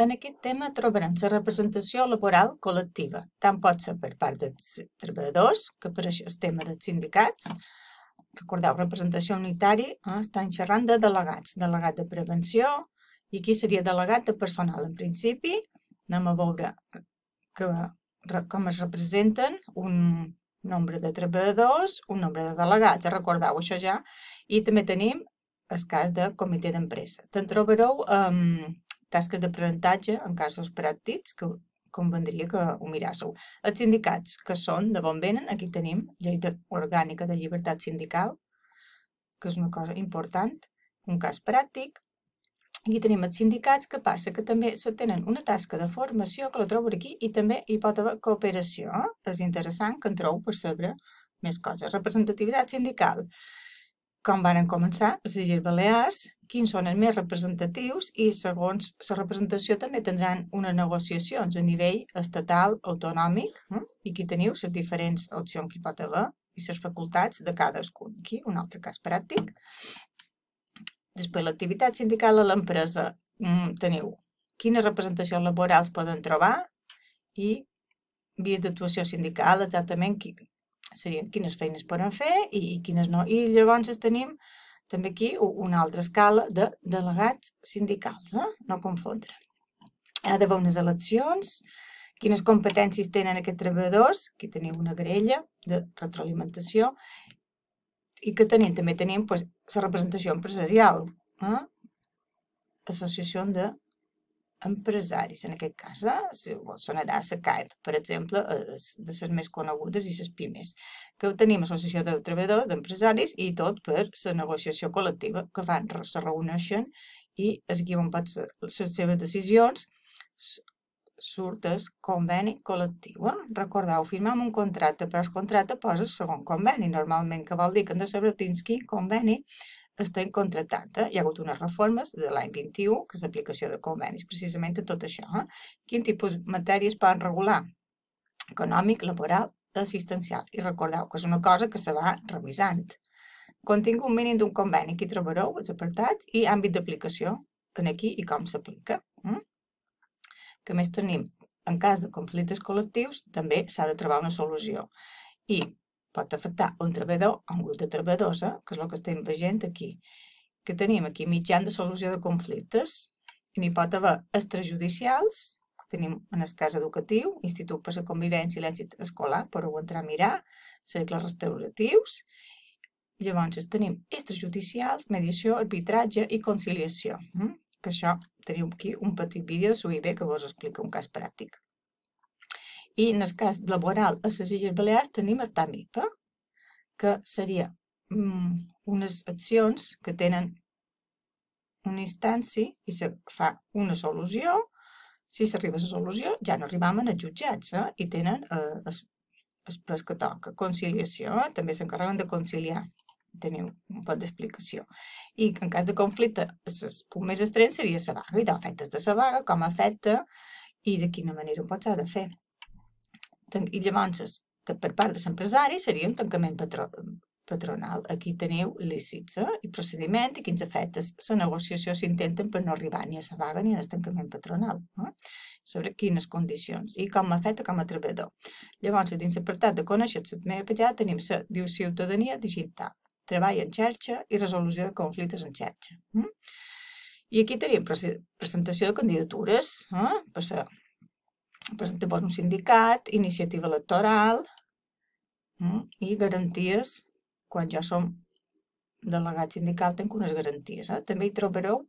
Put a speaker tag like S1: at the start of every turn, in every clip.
S1: En aquest tema trobaran la representació laboral col·lectiva, tant pot ser per part dels treballadors, que per això és tema dels sindicats, recordeu, representació unitària, eh? estan xerrant de delegats, delegat de prevenció, i aquí seria delegat de personal en principi, anem a veure que, com es representen un nombre de treballadors, un nombre de delegats, eh, recordeu això ja, i també tenim el cas de comitè d'empresa. Te'n trobareu eh, tasques d'aprenentatge en casos pràctics que convendria que ho miràssiu. Els sindicats, que són de bon venen, aquí tenim llei orgànica de llibertat sindical, que és una cosa important, un cas pràctic. Aquí tenim els sindicats, que passa que també se tenen una tasca de formació, que la trobo aquí, i també hi pot haver cooperació. És interessant que en trobo per saber més coses. Representativitat sindical. Representativitat sindical com van començar a les Illes Balears, quins són els més representatius i segons la representació també tindran unes negociacions a nivell estatal, autonòmic, eh? i aquí teniu les diferents opcions que hi pot haver i les facultats de cadascun. Aquí un altre cas pràctic. Després, l'activitat sindical a l'empresa. Mm, teniu quines representacions laborals poden trobar i vies d'actuació sindical, exactament serien quines feines poden fer i, i quines no. I llavors tenim també aquí una altra escala de delegats sindicals, eh? no confondre. Ha d'haver unes eleccions, quines competències tenen aquests treballadors, aquí tenim una grella de retroalimentació, i que tenim, també tenim doncs, la representació empresarial, eh? associació de empresaris, en aquest cas, eh? si vol sonarà la CAEP, per exemple, és eh, de les més conegudes i les pimes, que tenim associació de treballadors, d'empresaris i tot per la negociació col·lectiva que fan, se reuneixen i es guiuen per les seves decisions, surt el conveni col·lectiu. Eh? Recordeu, firmam un contracte, però el contracte posa el segon conveni, normalment, que vol dir que hem de saber quin conveni estem contractant. Eh? Hi ha hagut unes reformes de l'any 21, que és l'aplicació de convenis, precisament a tot això. Eh? Quin tipus de matèries poden regular? Econòmic, laboral, assistencial. I recordeu que és una cosa que se va revisant. Contingut mínim d'un conveni. Aquí trobareu els apartats i àmbit d'aplicació en aquí i com s'aplica. Mm? Que més tenim? En cas de conflictes col·lectius també s'ha de trobar una solució. I pot afectar un treballador o un grup de treballadors, eh? que és el que estem veient aquí, que tenim aquí mitjan de solució de conflictes, i n'hi pot haver extrajudicials, que tenim en el cas educatiu, Institut per la Convivència i l'Èxit Escolar, però ho entrar a mirar, segles restauratius, llavors tenim extrajudicials, mediació, arbitratge i conciliació, hm? que això teniu aquí un petit vídeo de SUIB que vos explica un cas pràctic. I en el cas laboral a les Illes Balears tenim el TAMIP, eh? que seria mm, unes accions que tenen una instància i se fa una solució. Si s'arriba a la solució, ja no arribam a jutjats eh? i tenen eh, es, es, es que toca. Conciliació, eh? també s'encarreguen de conciliar teniu un pot d'explicació. I en cas de conflicte, el punt més estrany seria la vaga i d'efectes de la vaga, com afecta i de quina manera ho pots haver de fer i llavors, per part dels empresaris, seria un tancament patro, patronal. Aquí teniu licitza eh, i procediment i quins efectes la negociació s'intenten per no arribar ni a la vaga ni a l'estancament patronal. Eh? Sobre quines condicions i com m'afecta com a treballador. Llavors, dins l'apartat de conèixer la meva petjada tenim la, diu, ciutadania digital, treball en xarxa i resolució de conflictes en xarxa. Eh? I aquí tenim presentació de candidatures eh? per ser llavors un sindicat, iniciativa electoral mm, i garanties, quan ja som delegat sindical, tenc unes garanties. Eh? També hi trobareu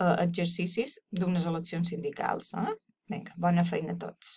S1: eh, exercicis d'unes eleccions sindicals. Eh? Vinga, bona feina a tots.